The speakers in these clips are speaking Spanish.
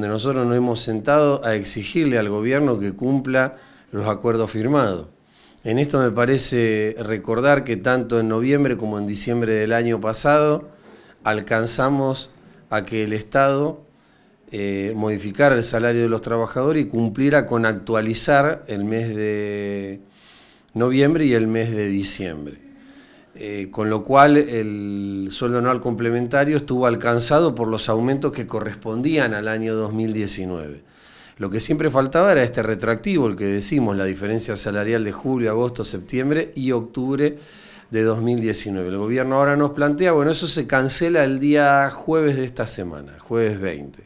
donde nosotros nos hemos sentado a exigirle al gobierno que cumpla los acuerdos firmados. En esto me parece recordar que tanto en noviembre como en diciembre del año pasado alcanzamos a que el Estado eh, modificara el salario de los trabajadores y cumpliera con actualizar el mes de noviembre y el mes de diciembre. Eh, con lo cual el sueldo anual complementario estuvo alcanzado por los aumentos que correspondían al año 2019. Lo que siempre faltaba era este retractivo, el que decimos, la diferencia salarial de julio, agosto, septiembre y octubre de 2019. El gobierno ahora nos plantea, bueno, eso se cancela el día jueves de esta semana, jueves 20.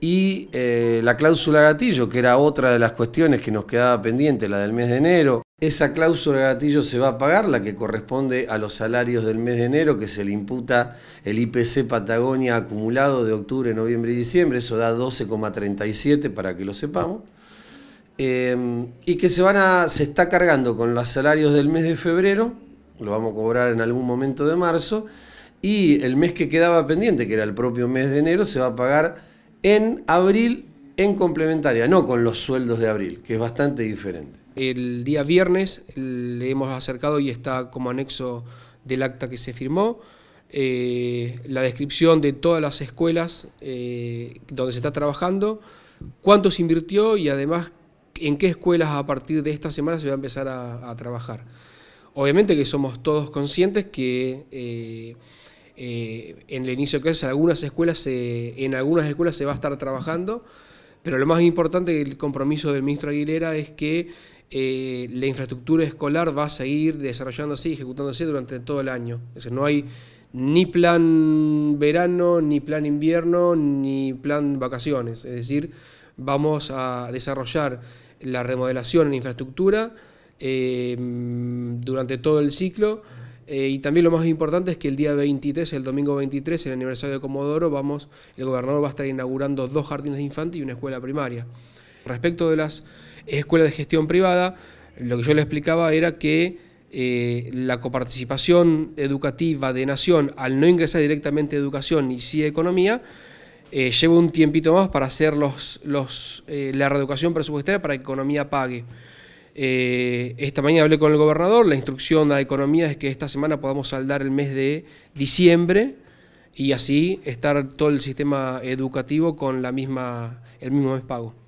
Y eh, la cláusula gatillo, que era otra de las cuestiones que nos quedaba pendiente, la del mes de enero, esa cláusula gatillo se va a pagar, la que corresponde a los salarios del mes de enero, que se le imputa el IPC Patagonia acumulado de octubre, noviembre y diciembre, eso da 12,37 para que lo sepamos, eh, y que se, van a, se está cargando con los salarios del mes de febrero, lo vamos a cobrar en algún momento de marzo, y el mes que quedaba pendiente, que era el propio mes de enero, se va a pagar en abril en complementaria, no con los sueldos de abril, que es bastante diferente. El día viernes le hemos acercado y está como anexo del acta que se firmó. Eh, la descripción de todas las escuelas eh, donde se está trabajando, cuánto se invirtió y además en qué escuelas a partir de esta semana se va a empezar a, trabajar. Obviamente que somos todos conscientes que eh, en el inicio de clases algunas escuelas en algunas escuelas se va a estar trabajando pero lo más importante, del compromiso del ministro Aguilera es que eh, la infraestructura escolar va a seguir desarrollándose y ejecutándose durante todo el año. Es decir, no hay ni plan verano, ni plan invierno, ni plan vacaciones. Es decir, vamos a desarrollar la remodelación en infraestructura eh, durante todo el ciclo eh, y también lo más importante es que el día 23, el domingo 23, el aniversario de Comodoro, vamos, el gobernador va a estar inaugurando dos jardines de infantes y una escuela primaria. Respecto de las escuelas de gestión privada, lo que yo le explicaba era que eh, la coparticipación educativa de Nación, al no ingresar directamente a educación y sí a economía, eh, lleva un tiempito más para hacer los, los, la reeducación presupuestaria para que economía pague. Eh, esta mañana hablé con el gobernador, la instrucción a Economía es que esta semana podamos saldar el mes de diciembre y así estar todo el sistema educativo con la misma, el mismo mes pago.